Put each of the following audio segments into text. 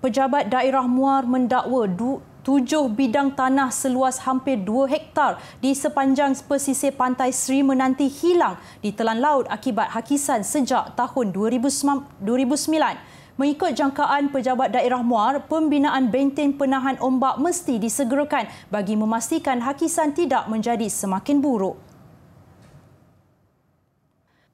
pejabat daerah Muar mendakwa tujuh bidang tanah seluas hampir dua hektar di sepanjang pesisir pantai Sri Menanti hilang di telan laut akibat hakisan sejak tahun 2009. Mengikut jangkaan pejabat daerah Muar, pembinaan benteng penahan ombak mesti disegerakan bagi memastikan hakisan tidak menjadi semakin buruk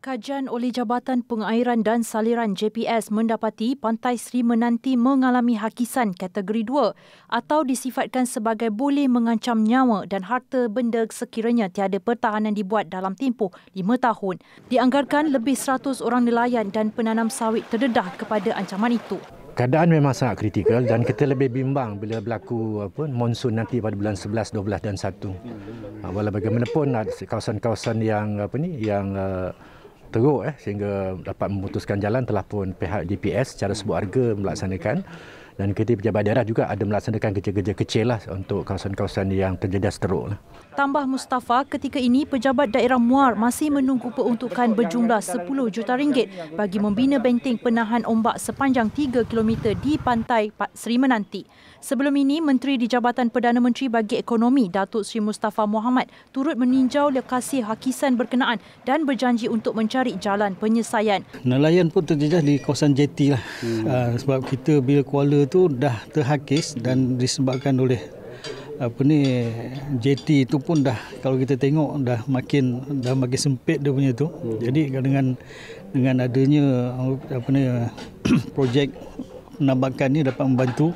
kajian oleh Jabatan Pengairan dan Saliran JPS mendapati Pantai Sri Menanti mengalami hakisan kategori 2 atau disifatkan sebagai boleh mengancam nyawa dan harta benda sekiranya tiada pertahanan dibuat dalam tempoh 5 tahun. Dianggarkan lebih 100 orang nelayan dan penanam sawit terdedah kepada ancaman itu. Keadaan memang sangat kritikal dan kita lebih bimbang bila berlaku apa, monsun nanti pada bulan 11, 12 dan 1. Ah, walau bagaimanapun kawasan-kawasan yang apa ni yang uh, teruk eh sehingga dapat memutuskan jalan telah pun pihak GPS secara sebuah harga melaksanakan dan ketua pejabat daerah juga ada melaksanakan kerja-kerja kecil lah untuk kawasan-kawasan yang terjejas teruk. Lah. Tambah Mustafa, ketika ini pejabat daerah Muar masih menunggu peruntukan berjumlah 10 juta ringgit bagi membina benteng penahan ombak sepanjang 3 km di pantai Pat Sri Menanti. Sebelum ini, Menteri di Jabatan Perdana Menteri bagi Ekonomi, Datuk Sri Mustafa Muhammad turut meninjau lokasi hakisan berkenaan dan berjanji untuk mencari jalan penyelesaian. Nelayan pun terjejas di kawasan jeti lah. Hmm. Ah, sebab kita bila Kuala itu dah terhakis dan disebabkan oleh apa ni JT itu pun dah kalau kita tengok dah makin dah makin sempit dia punya tu. Hmm. Jadi dengan dengan adanya apa ni projek penambangan ini dapat membantu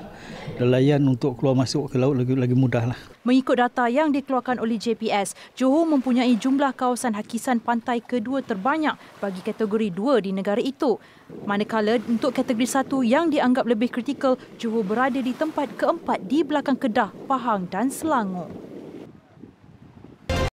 nelayan untuk keluar masuk ke laut lagi, lagi mudah. Lah. Mengikut data yang dikeluarkan oleh JPS, Johor mempunyai jumlah kawasan hakisan pantai kedua terbanyak bagi kategori dua di negara itu. Manakala untuk kategori satu yang dianggap lebih kritikal, Johor berada di tempat keempat di belakang Kedah, Pahang dan Selangor.